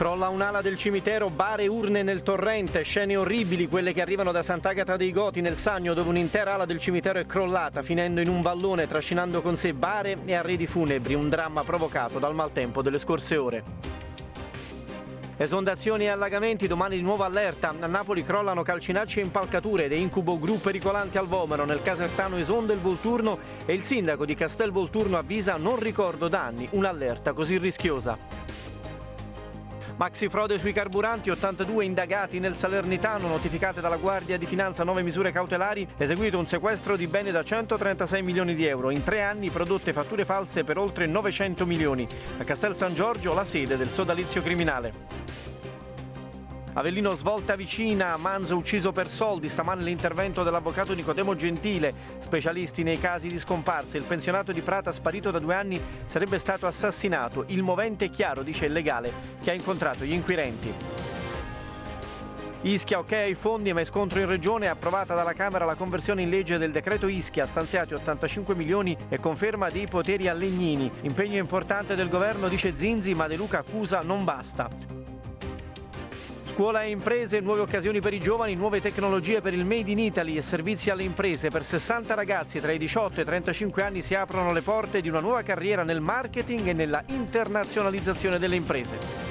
Crolla un'ala del cimitero, bare urne nel torrente, scene orribili quelle che arrivano da Sant'Agata dei Goti nel Sagno dove un'intera ala del cimitero è crollata finendo in un vallone trascinando con sé bare e arredi funebri, un dramma provocato dal maltempo delle scorse ore. Esondazioni e allagamenti, domani di nuovo allerta. A Napoli crollano calcinacci e impalcature ed è incubo gru pericolanti al Vomero. Nel casertano esonda il Volturno e il sindaco di Castel Volturno avvisa non ricordo danni, un'allerta così rischiosa. Maxi frode sui carburanti, 82 indagati nel Salernitano, notificate dalla Guardia di Finanza nuove misure cautelari, eseguito un sequestro di beni da 136 milioni di euro, in tre anni prodotte fatture false per oltre 900 milioni. A Castel San Giorgio la sede del sodalizio criminale. Avellino svolta vicina, Manzo ucciso per soldi, stamane l'intervento dell'avvocato Nicodemo Gentile, specialisti nei casi di scomparsa, il pensionato di Prata sparito da due anni sarebbe stato assassinato, il movente è chiaro, dice il legale, che ha incontrato gli inquirenti. Ischia ok ai fondi ma è scontro in regione, approvata dalla Camera la conversione in legge del decreto Ischia, stanziati 85 milioni e conferma dei poteri a Legnini. Impegno importante del governo dice Zinzi ma De Luca accusa non basta. Scuola e imprese, nuove occasioni per i giovani, nuove tecnologie per il Made in Italy e servizi alle imprese. Per 60 ragazzi tra i 18 e i 35 anni si aprono le porte di una nuova carriera nel marketing e nella internazionalizzazione delle imprese.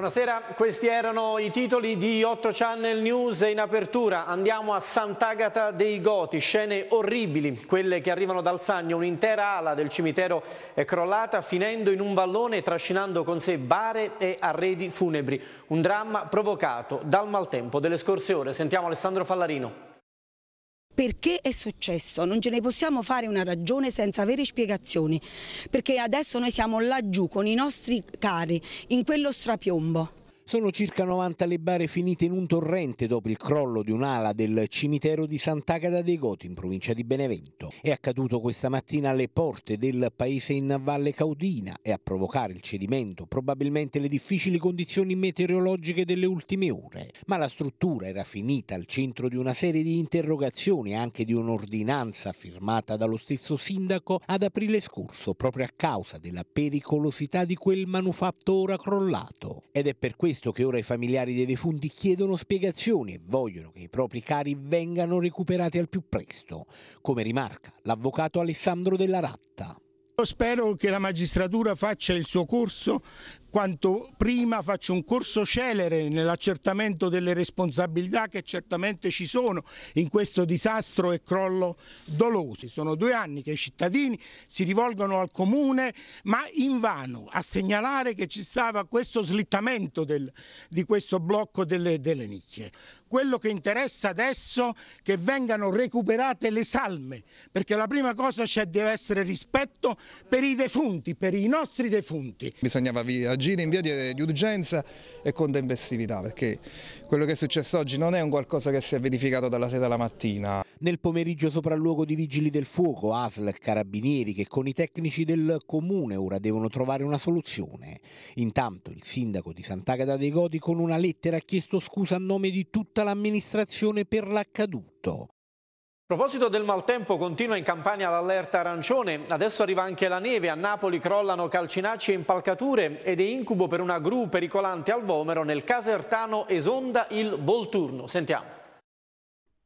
Buonasera, questi erano i titoli di 8 Channel News in apertura. Andiamo a Sant'Agata dei Goti, scene orribili, quelle che arrivano dal Sagno. Un'intera ala del cimitero è crollata finendo in un vallone trascinando con sé bare e arredi funebri. Un dramma provocato dal maltempo delle scorse ore. Sentiamo Alessandro Fallarino perché è successo, non ce ne possiamo fare una ragione senza avere spiegazioni, perché adesso noi siamo laggiù con i nostri cari, in quello strapiombo. Sono circa 90 le bare finite in un torrente dopo il crollo di un'ala del cimitero di Sant'Agata dei Goti in provincia di Benevento. È accaduto questa mattina alle porte del paese in Valle Caudina e a provocare il cedimento probabilmente le difficili condizioni meteorologiche delle ultime ore. Ma la struttura era finita al centro di una serie di interrogazioni e anche di un'ordinanza firmata dallo stesso sindaco ad aprile scorso proprio a causa della pericolosità di quel manufatto ora crollato. Ed è per questo visto che ora i familiari dei defunti chiedono spiegazioni e vogliono che i propri cari vengano recuperati al più presto, come rimarca l'avvocato Alessandro Della Ratta. Spero che la magistratura faccia il suo corso quanto prima faccio un corso celere nell'accertamento delle responsabilità che certamente ci sono in questo disastro e crollo doloso. Sono due anni che i cittadini si rivolgono al comune ma in vano a segnalare che ci stava questo slittamento del, di questo blocco delle, delle nicchie. Quello che interessa adesso è che vengano recuperate le salme perché la prima cosa c'è deve essere rispetto per i defunti, per i nostri defunti. Bisognava agire in via di, di urgenza e con tempestività perché quello che è successo oggi non è un qualcosa che si è verificato dalla sera alla mattina. Nel pomeriggio sopralluogo di vigili del fuoco, ASL, carabinieri che con i tecnici del comune ora devono trovare una soluzione. Intanto il sindaco di Sant'Agata dei Godi con una lettera ha chiesto scusa a nome di tutta l'amministrazione per l'accaduto. A proposito del maltempo, continua in Campania l'allerta arancione. Adesso arriva anche la neve. A Napoli crollano calcinacci e impalcature ed è incubo per una gru pericolante al Vomero. Nel Casertano esonda il Volturno. Sentiamo.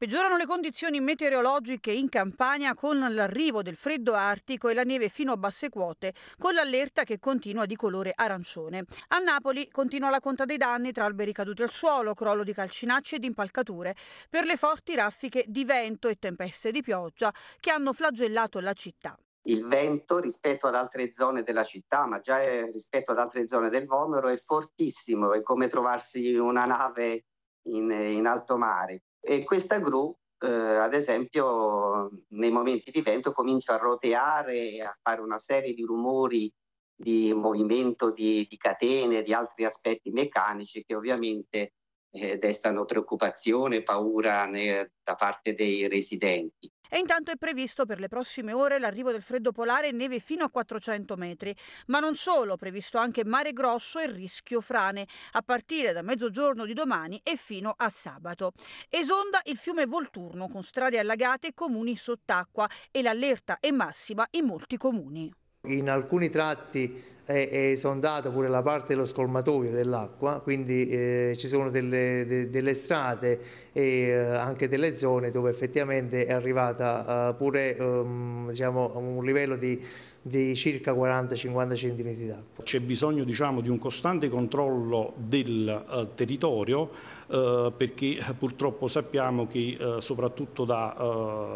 Peggiorano le condizioni meteorologiche in Campania con l'arrivo del freddo artico e la neve fino a basse quote, con l'allerta che continua di colore arancione. A Napoli continua la conta dei danni tra alberi caduti al suolo, crollo di calcinacci ed impalcature per le forti raffiche di vento e tempeste di pioggia che hanno flagellato la città il vento rispetto ad altre zone della città, ma già eh, rispetto ad altre zone del Vomero, è fortissimo, è come trovarsi una nave in, in alto mare. E questa gru, eh, ad esempio, nei momenti di vento comincia a roteare a fare una serie di rumori di movimento di, di catene, di altri aspetti meccanici che ovviamente eh, destano preoccupazione e paura né, da parte dei residenti. E intanto è previsto per le prossime ore l'arrivo del freddo polare e neve fino a 400 metri. Ma non solo, previsto anche mare grosso e rischio frane, a partire da mezzogiorno di domani e fino a sabato. Esonda il fiume Volturno con strade allagate e comuni sott'acqua e l'allerta è massima in molti comuni. In alcuni tratti è, sondata pure la parte dello scolmatoio dell'acqua, quindi eh, ci sono delle, de, delle strade e eh, anche delle zone dove effettivamente è arrivata eh, pure ehm, diciamo, un livello di di circa 40-50 cm d'acqua. C'è bisogno diciamo, di un costante controllo del eh, territorio eh, perché purtroppo sappiamo che eh, soprattutto da,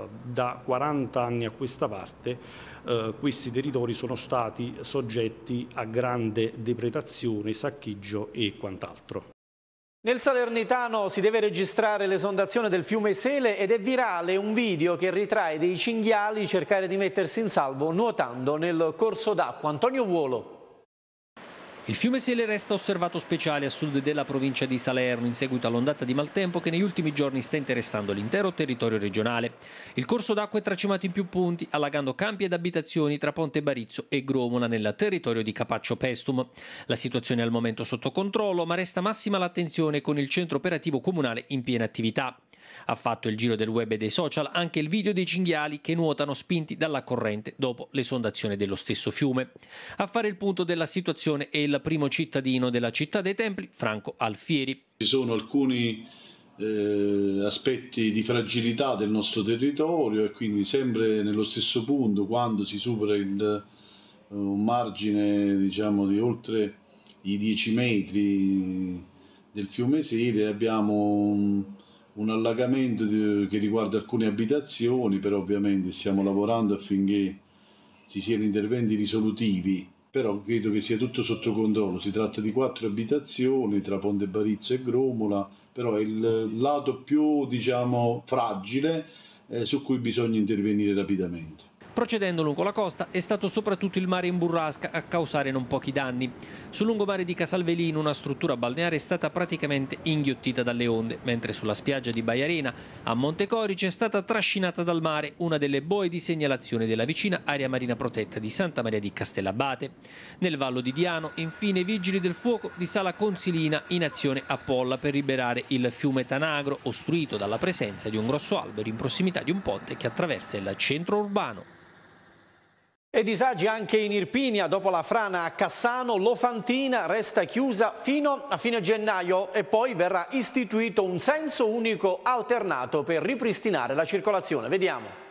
eh, da, 40 anni a questa parte eh, questi territori sono stati soggetti a grande depredazione, saccheggio e quant'altro. Nel Salernitano si deve registrare l'esondazione del fiume Sele ed è virale un video che ritrae dei cinghiali cercare di mettersi in salvo nuotando nel corso d'acqua. Antonio Vuolo. Il fiume Sele resta osservato speciale a sud della provincia di Salerno in seguito all'ondata di maltempo che negli ultimi giorni sta interessando l'intero territorio regionale. Il corso d'acqua è tracimato in più punti, allagando campi ed abitazioni tra Ponte Barizzo e Gromola nel territorio di Capaccio Pestum. La situazione è al momento sotto controllo, ma resta massima l'attenzione con il centro operativo comunale in piena attività. Ha fatto il giro del web e dei social anche il video dei cinghiali che nuotano spinti dalla corrente dopo l'esondazione dello stesso fiume. A fare il punto della situazione è il primo cittadino della città dei templi, Franco Alfieri. Ci sono alcuni eh, aspetti di fragilità del nostro territorio e quindi sempre nello stesso punto quando si supera il, eh, un margine diciamo, di oltre i 10 metri del fiume Sile abbiamo un allagamento di, che riguarda alcune abitazioni, però ovviamente stiamo lavorando affinché ci siano interventi risolutivi, però credo che sia tutto sotto controllo. Si tratta di quattro abitazioni tra Ponte Barizzo e Gromola, però è il lato più diciamo, fragile eh, su cui bisogna intervenire rapidamente. Procedendo lungo la costa è stato soprattutto il mare in burrasca a causare non pochi danni. Sul lungomare di Casalvelino una struttura balneare è stata praticamente inghiottita dalle onde, mentre sulla spiaggia di Baiarena a Montecorice è stata trascinata dal mare una delle boe di segnalazione della vicina area marina protetta di Santa Maria di Castellabate. Nel vallo di Diano infine i vigili del fuoco di Sala Consilina in azione a Polla per liberare il fiume Tanagro ostruito dalla presenza di un grosso albero in prossimità di un ponte che attraversa il centro urbano. E disagi anche in Irpinia, dopo la frana a Cassano, l'Ofantina resta chiusa fino a fine gennaio e poi verrà istituito un senso unico alternato per ripristinare la circolazione. Vediamo.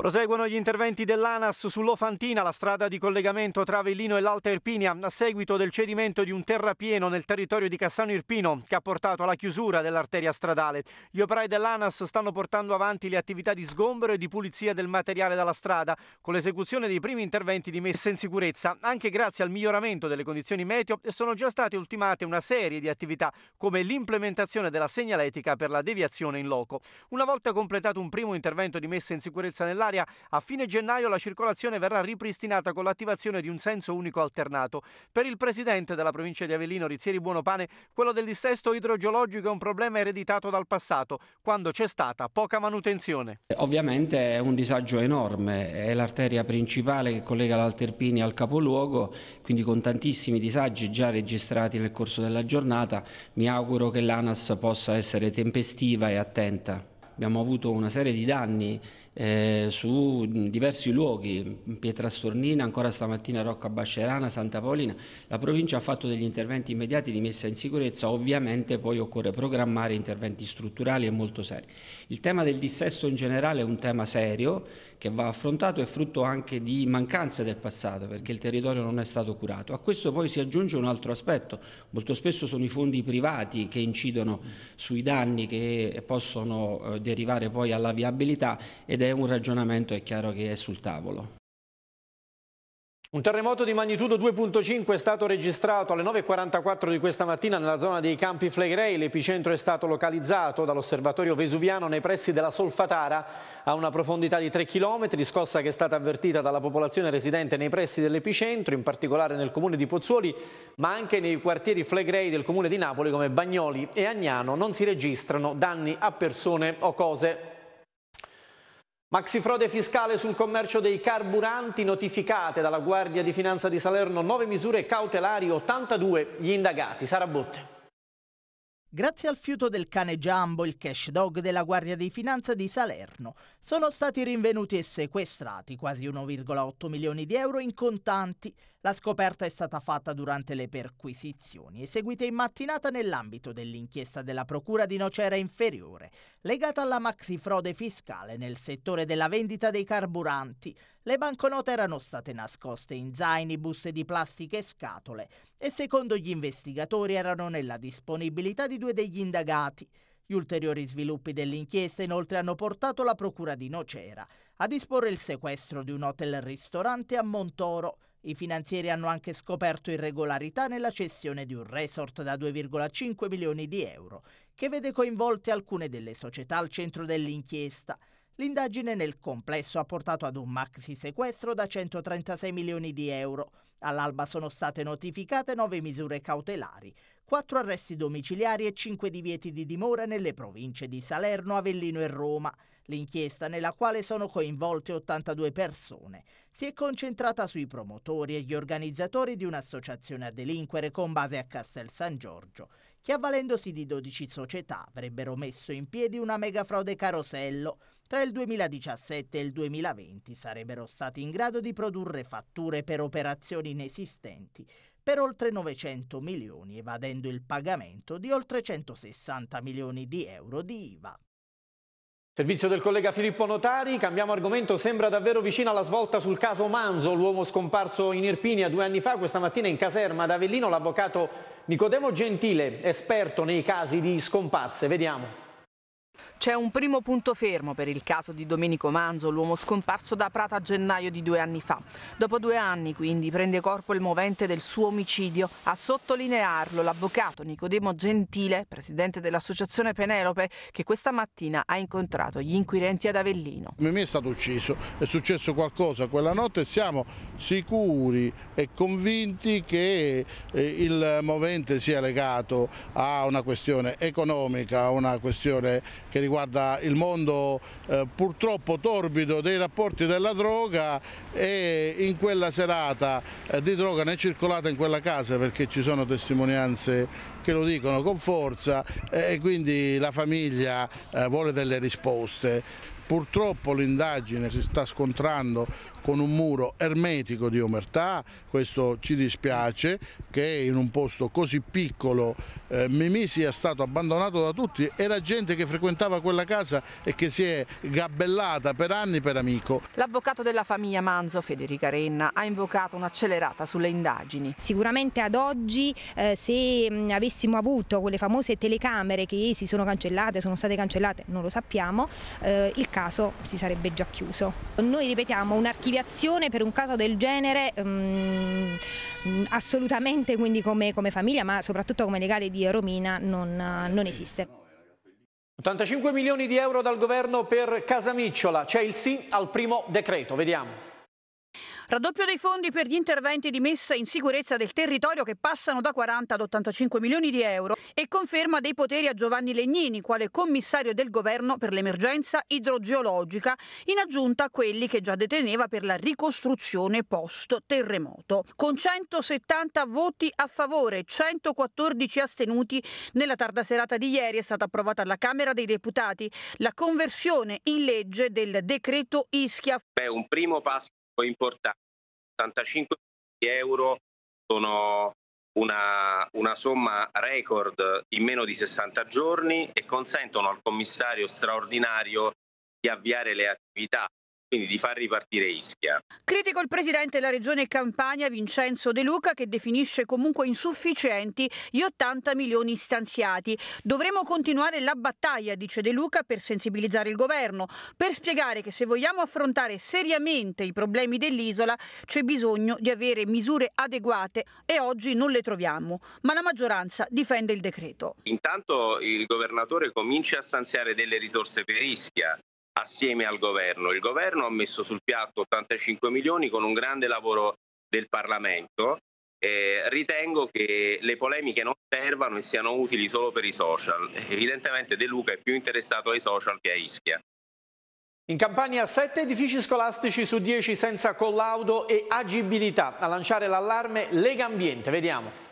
Proseguono gli interventi dell'ANAS sull'Ofantina, la strada di collegamento tra Avellino e l'Alta Irpinia, a seguito del cedimento di un terrapieno nel territorio di Cassano Irpino, che ha portato alla chiusura dell'arteria stradale. Gli operai dell'ANAS stanno portando avanti le attività di sgombero e di pulizia del materiale dalla strada, con l'esecuzione dei primi interventi di messa in sicurezza. Anche grazie al miglioramento delle condizioni meteo sono già state ultimate una serie di attività, come l'implementazione della segnaletica per la deviazione in loco. Una volta completato un primo intervento di messa in sicurezza nell'area, ferroviaria, a fine gennaio la circolazione verrà ripristinata con l'attivazione di un senso unico alternato. Per il presidente della provincia di Avellino, Rizzieri Buonopane, quello del dissesto idrogeologico è un problema ereditato dal passato, quando c'è stata poca manutenzione. Ovviamente è un disagio enorme, è l'arteria principale che collega l'Alterpini al capoluogo, quindi con tantissimi disagi già registrati nel corso della giornata, mi auguro che l'ANAS possa essere tempestiva e attenta. Abbiamo avuto una serie di danni eh, su diversi luoghi, Pietrastornina, ancora stamattina Rocca Bascerana, Santa Polina, la provincia ha fatto degli interventi immediati di messa in sicurezza, ovviamente poi occorre programmare interventi strutturali e molto seri. Il tema del dissesto in generale è un tema serio che va affrontato e frutto anche di mancanze del passato perché il territorio non è stato curato. A questo poi si aggiunge un altro aspetto, molto spesso sono i fondi privati che incidono sui danni che possono eh, derivare poi alla viabilità ed è un ragionamento è chiaro che è sul tavolo. Un terremoto di magnitudo 2.5 è stato registrato alle 9.44 di questa mattina nella zona dei Campi Flegrei. L'epicentro è stato localizzato dall'osservatorio vesuviano nei pressi della Solfatara a una profondità di 3 km, scossa che è stata avvertita dalla popolazione residente nei pressi dell'epicentro, in particolare nel comune di Pozzuoli, ma anche nei quartieri Flegrei del comune di Napoli come Bagnoli e Agnano non si registrano danni a persone o cose. Maxifrode fiscale sul commercio dei carburanti notificate dalla Guardia di Finanza di Salerno, 9 misure cautelari, 82 gli indagati. Sara Botte. Grazie al fiuto del cane Giambo, il cash dog della Guardia di Finanza di Salerno, sono stati rinvenuti e sequestrati quasi 1,8 milioni di euro in contanti la scoperta è stata fatta durante le perquisizioni eseguite in mattinata nell'ambito dell'inchiesta della Procura di Nocera Inferiore, legata alla maxifrode fiscale nel settore della vendita dei carburanti. Le banconote erano state nascoste in zaini, buste di plastica e scatole e secondo gli investigatori erano nella disponibilità di due degli indagati. Gli ulteriori sviluppi dell'inchiesta inoltre hanno portato la Procura di Nocera a disporre il sequestro di un hotel-ristorante a Montoro, i finanzieri hanno anche scoperto irregolarità nella cessione di un resort da 2,5 milioni di euro, che vede coinvolte alcune delle società al centro dell'inchiesta. L'indagine nel complesso ha portato ad un maxi sequestro da 136 milioni di euro. All'alba sono state notificate nove misure cautelari, quattro arresti domiciliari e cinque divieti di dimora nelle province di Salerno, Avellino e Roma. L'inchiesta, nella quale sono coinvolte 82 persone, si è concentrata sui promotori e gli organizzatori di un'associazione a delinquere con base a Castel San Giorgio, che avvalendosi di 12 società avrebbero messo in piedi una mega frode carosello. Tra il 2017 e il 2020 sarebbero stati in grado di produrre fatture per operazioni inesistenti per oltre 900 milioni, evadendo il pagamento di oltre 160 milioni di euro di IVA. Servizio del collega Filippo Notari, cambiamo argomento, sembra davvero vicina la svolta sul caso Manzo, l'uomo scomparso in Irpinia due anni fa, questa mattina in caserma ad Avellino l'avvocato Nicodemo Gentile, esperto nei casi di scomparse, vediamo. C'è un primo punto fermo per il caso di Domenico Manzo, l'uomo scomparso da Prata a gennaio di due anni fa. Dopo due anni, quindi, prende corpo il movente del suo omicidio. A sottolinearlo l'avvocato Nicodemo Gentile, presidente dell'associazione Penelope, che questa mattina ha incontrato gli inquirenti ad Avellino. Mimì è stato ucciso, è successo qualcosa quella notte e siamo sicuri e convinti che eh, il movente sia legato a una questione economica, a una questione che riguarda riguarda il mondo eh, purtroppo torbido dei rapporti della droga e in quella serata eh, di droga ne è circolata in quella casa perché ci sono testimonianze che lo dicono con forza eh, e quindi la famiglia eh, vuole delle risposte. Purtroppo l'indagine si sta scontrando con un muro ermetico di omertà, questo ci dispiace che in un posto così piccolo eh, Mimì sia stato abbandonato da tutti era gente che frequentava quella casa e che si è gabellata per anni per amico. L'avvocato della famiglia Manzo, Federica Renna, ha invocato un'accelerata sulle indagini. Sicuramente ad oggi eh, se mm, avessimo avuto quelle famose telecamere che si sono cancellate, sono state cancellate, non lo sappiamo, eh, il caso si sarebbe già chiuso. Noi ripetiamo un archivio archiviazione per un caso del genere um, assolutamente quindi come, come, famiglia ma soprattutto come legale di Romina non, eh, non esiste. 85 milioni di euro dal governo per Casa Micciola, c'è il sì al primo decreto, vediamo. Raddoppio dei fondi per gli interventi di messa in sicurezza del territorio che passano da 40 ad 85 milioni di euro e conferma dei poteri a Giovanni Legnini quale commissario del governo per l'emergenza idrogeologica in aggiunta a quelli che già deteneva per la ricostruzione post terremoto. Con 170 voti a favore, 114 astenuti, nella tarda serata di ieri è stata approvata alla Camera dei Deputati la conversione in legge del decreto Ischia. È un primo passo importante. 85 euro sono una, una, somma record in meno di 60 giorni e consentono al commissario straordinario di avviare le attività quindi di far ripartire Ischia. Critico il presidente della regione Campania Vincenzo De Luca che definisce comunque insufficienti gli 80 milioni stanziati. Dovremo continuare la battaglia, dice De Luca, per sensibilizzare il governo, per spiegare che se vogliamo affrontare seriamente i problemi dell'isola c'è bisogno di avere misure adeguate e oggi non le troviamo. Ma la maggioranza difende il decreto. Intanto il governatore comincia a stanziare delle risorse per Ischia assieme al governo. Il governo ha messo sul piatto 85 milioni con un grande lavoro del Parlamento. Eh, ritengo che le polemiche non servano e siano utili solo per i social. Evidentemente De Luca è più interessato ai social che a Ischia. In Campania 7 edifici scolastici su 10 senza collaudo e agibilità. A lanciare l'allarme Lega Ambiente. Vediamo.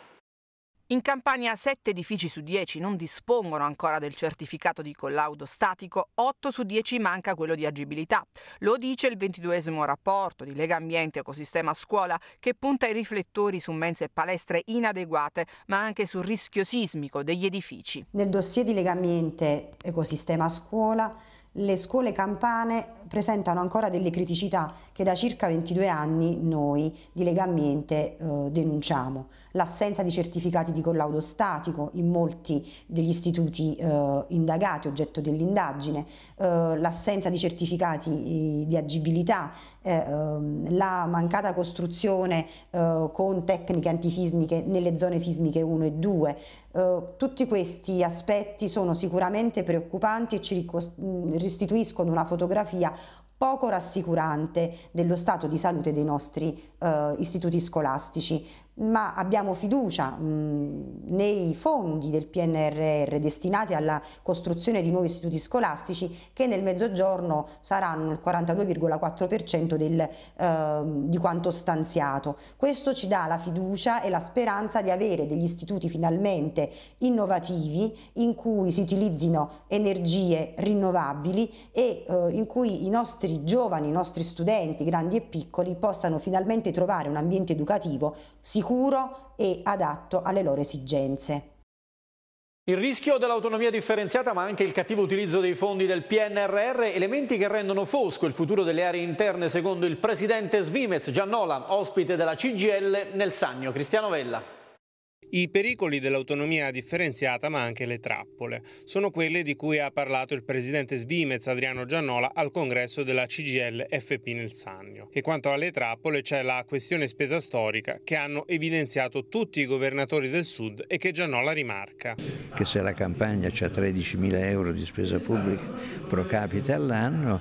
In Campania 7 edifici su 10 non dispongono ancora del certificato di collaudo statico, 8 su 10 manca quello di agibilità. Lo dice il 22 rapporto di Lega Ambiente Ecosistema Scuola che punta i riflettori su mense e palestre inadeguate, ma anche sul rischio sismico degli edifici. Nel dossier di Lega Ambiente Ecosistema Scuola le scuole campane presentano ancora delle criticità che da circa 22 anni noi di Lega Ambiente eh, denunciamo l'assenza di certificati di collaudo statico in molti degli istituti eh, indagati, oggetto dell'indagine, eh, l'assenza di certificati eh, di agibilità, eh, ehm, la mancata costruzione eh, con tecniche antisismiche nelle zone sismiche 1 e 2, tutti questi aspetti sono sicuramente preoccupanti e ci mm, restituiscono una fotografia poco rassicurante dello stato di salute dei nostri eh, istituti scolastici ma abbiamo fiducia mm, nei fondi del PNRR destinati alla costruzione di nuovi istituti scolastici che nel mezzogiorno saranno il 42,4% del, eh, di quanto stanziato. Questo ci dà la fiducia e la speranza di avere degli istituti finalmente innovativi in cui si utilizzino energie rinnovabili e eh, in cui i nostri giovani, i nostri studenti, grandi e piccoli, possano finalmente trovare un ambiente educativo sicuro sicuro e adatto alle loro esigenze. Il rischio dell'autonomia differenziata ma anche il cattivo utilizzo dei fondi del PNRR, elementi che rendono fosco il futuro delle aree interne secondo il presidente Svimez Giannola, ospite della CGL nel Sannio. Cristiano Vella. I pericoli dell'autonomia differenziata, ma anche le trappole, sono quelle di cui ha parlato il presidente Svimez Adriano Giannola al congresso della CGL FP nel Sannio. E quanto alle trappole c'è la questione spesa storica che hanno evidenziato tutti i governatori del Sud e che Giannola rimarca. Che se la campagna ha 13.000 euro di spesa pubblica pro capite all'anno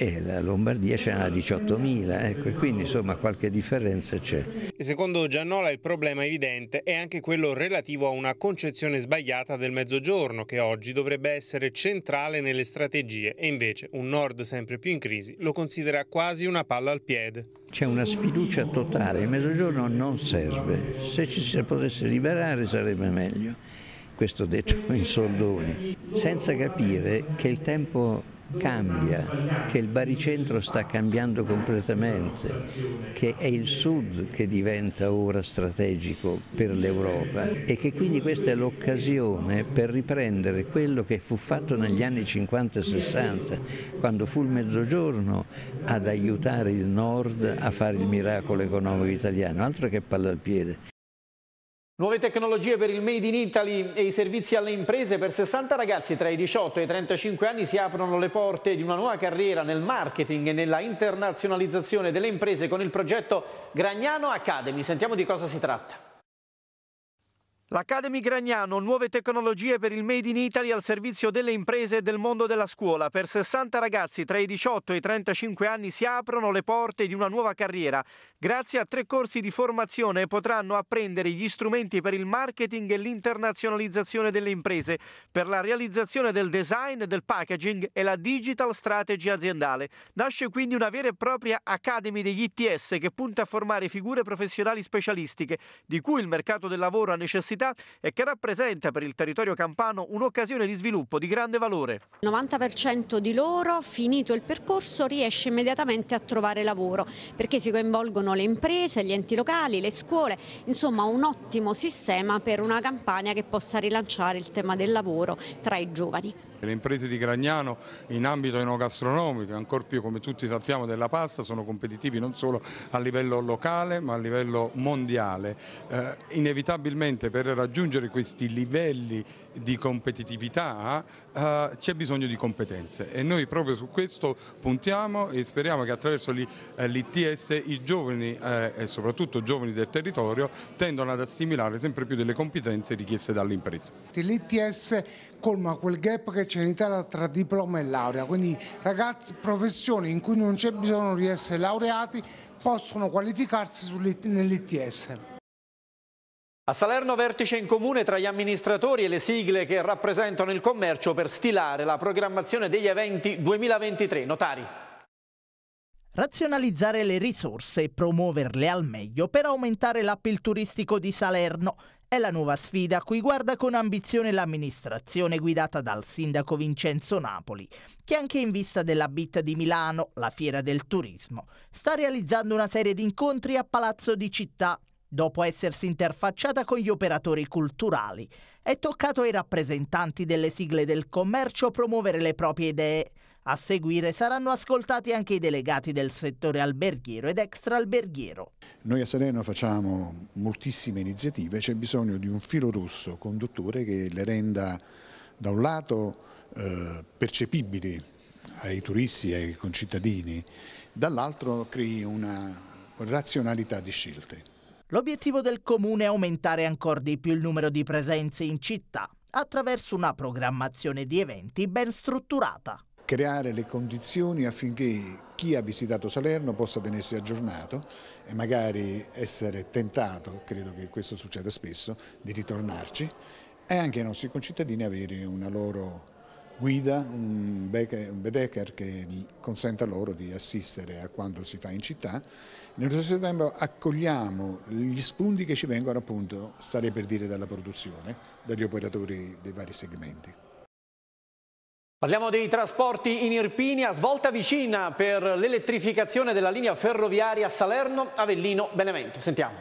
e la Lombardia ce n'ha 18.000, ecco, quindi insomma qualche differenza c'è. Secondo Giannola il problema evidente è anche quello relativo a una concezione sbagliata del mezzogiorno che oggi dovrebbe essere centrale nelle strategie e invece un nord sempre più in crisi lo considera quasi una palla al piede. C'è una sfiducia totale, il mezzogiorno non serve, se ci si potesse liberare sarebbe meglio, questo detto in soldoni, senza capire che il tempo cambia, che il baricentro sta cambiando completamente, che è il sud che diventa ora strategico per l'Europa e che quindi questa è l'occasione per riprendere quello che fu fatto negli anni 50 e 60, quando fu il mezzogiorno ad aiutare il nord a fare il miracolo economico italiano, altro che palla al piede. Nuove tecnologie per il Made in Italy e i servizi alle imprese. Per 60 ragazzi tra i 18 e i 35 anni si aprono le porte di una nuova carriera nel marketing e nella internazionalizzazione delle imprese con il progetto Gragnano Academy. Sentiamo di cosa si tratta. L'Academy Gragnano, nuove tecnologie per il Made in Italy al servizio delle imprese e del mondo della scuola. Per 60 ragazzi tra i 18 e i 35 anni si aprono le porte di una nuova carriera. Grazie a tre corsi di formazione potranno apprendere gli strumenti per il marketing e l'internazionalizzazione delle imprese, per la realizzazione del design, del packaging e la digital strategy aziendale. Nasce quindi una vera e propria Academy degli ITS che punta a formare figure professionali specialistiche, di cui il mercato del lavoro ha necessità biodiversità e che rappresenta per il territorio campano un'occasione di sviluppo di grande valore. Il 90% di loro, finito il percorso, riesce immediatamente a trovare lavoro perché si coinvolgono le imprese, gli enti locali, le scuole, insomma un ottimo sistema per una campagna che possa rilanciare il tema del lavoro tra i giovani. Le imprese di Gragnano in ambito enogastronomico, ancora più come tutti sappiamo della pasta, sono competitivi non solo a livello locale ma a livello mondiale. Eh, inevitabilmente per raggiungere questi livelli di competitività eh, c'è bisogno di competenze e noi proprio su questo puntiamo e speriamo che attraverso l'ITS eh, i giovani eh, e soprattutto i giovani del territorio tendano ad assimilare sempre più delle competenze richieste dalle imprese. L'ITS colma quel gap che c'è in Italia tra diploma e laurea, quindi ragazzi, professioni in cui non c'è bisogno di essere laureati possono qualificarsi nell'ITS. A Salerno vertice in comune tra gli amministratori e le sigle che rappresentano il commercio per stilare la programmazione degli eventi 2023. Notari. Razionalizzare le risorse e promuoverle al meglio per aumentare l'appil turistico di Salerno è la nuova sfida a cui guarda con ambizione l'amministrazione guidata dal sindaco Vincenzo Napoli, che anche in vista della BIT di Milano, la fiera del turismo, sta realizzando una serie di incontri a Palazzo di Città Dopo essersi interfacciata con gli operatori culturali, è toccato ai rappresentanti delle sigle del commercio promuovere le proprie idee a seguire saranno ascoltati anche i delegati del settore alberghiero ed extraalberghiero. Noi a Salerno facciamo moltissime iniziative, c'è bisogno di un filo rosso conduttore che le renda da un lato eh, percepibili ai turisti, e ai concittadini, dall'altro crei una razionalità di scelte. L'obiettivo del comune è aumentare ancora di più il numero di presenze in città attraverso una programmazione di eventi ben strutturata creare le condizioni affinché chi ha visitato Salerno possa tenersi aggiornato e magari essere tentato, credo che questo succeda spesso, di ritornarci e anche i nostri concittadini avere una loro guida, un bedecker che consenta loro di assistere a quanto si fa in città. Nello stesso tempo accogliamo gli spunti che ci vengono appunto, starei per dire, dalla produzione, dagli operatori dei vari segmenti. Parliamo dei trasporti in Irpinia, svolta vicina per l'elettrificazione della linea ferroviaria Salerno-Avellino-Benevento. Sentiamo.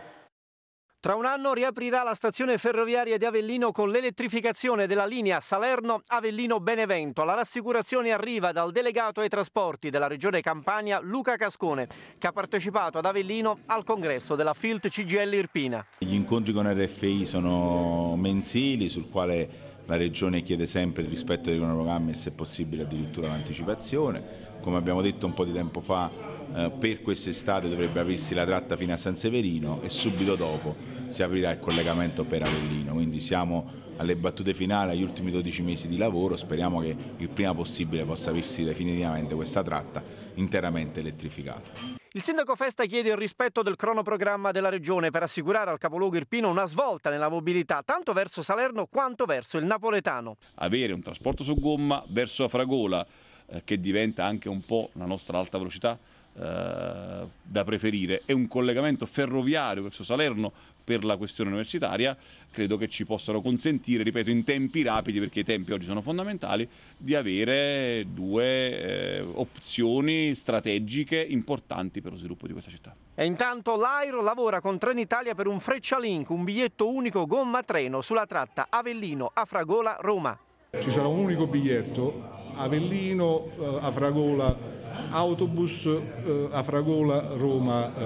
Tra un anno riaprirà la stazione ferroviaria di Avellino con l'elettrificazione della linea Salerno-Avellino-Benevento. La rassicurazione arriva dal delegato ai trasporti della regione Campania Luca Cascone, che ha partecipato ad Avellino al congresso della FILT CGL Irpina. Gli incontri con RFI sono mensili sul quale la Regione chiede sempre il rispetto dei cronogrammi e se possibile addirittura l'anticipazione, come abbiamo detto un po' di tempo fa eh, per quest'estate dovrebbe aprirsi la tratta fino a San Severino e subito dopo si aprirà il collegamento per Avellino, quindi siamo alle battute finali, agli ultimi 12 mesi di lavoro, speriamo che il prima possibile possa aprirsi definitivamente questa tratta interamente elettrificata. Il sindaco Festa chiede il rispetto del cronoprogramma della regione per assicurare al capoluogo irpino una svolta nella mobilità tanto verso Salerno quanto verso il napoletano. Avere un trasporto su gomma verso Afragola eh, che diventa anche un po' la nostra alta velocità eh, da preferire e un collegamento ferroviario verso Salerno per la questione universitaria, credo che ci possano consentire, ripeto, in tempi rapidi, perché i tempi oggi sono fondamentali, di avere due eh, opzioni strategiche importanti per lo sviluppo di questa città. E intanto l'Airo lavora con Trenitalia per un Freccialink, un biglietto unico gomma treno sulla tratta Avellino-Afragola-Roma. Ci sarà un unico biglietto Avellino-Afragola-Roma eh, autobus eh, a Fragola Roma eh,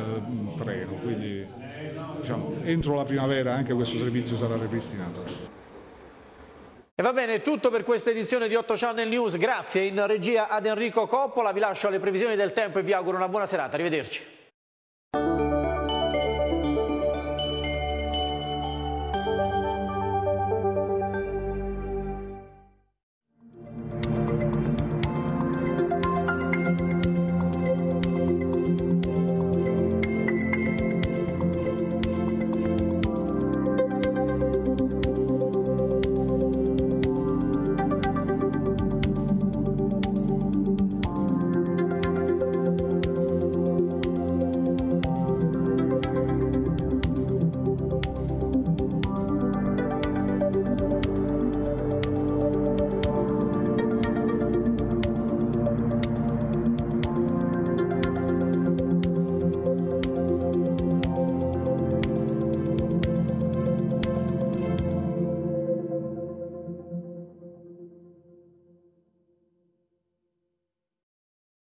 treno, quindi diciamo, entro la primavera anche questo servizio sarà ripristinato. E va bene, è tutto per questa edizione di 8 Channel News, grazie in regia ad Enrico Coppola, vi lascio alle previsioni del tempo e vi auguro una buona serata, arrivederci.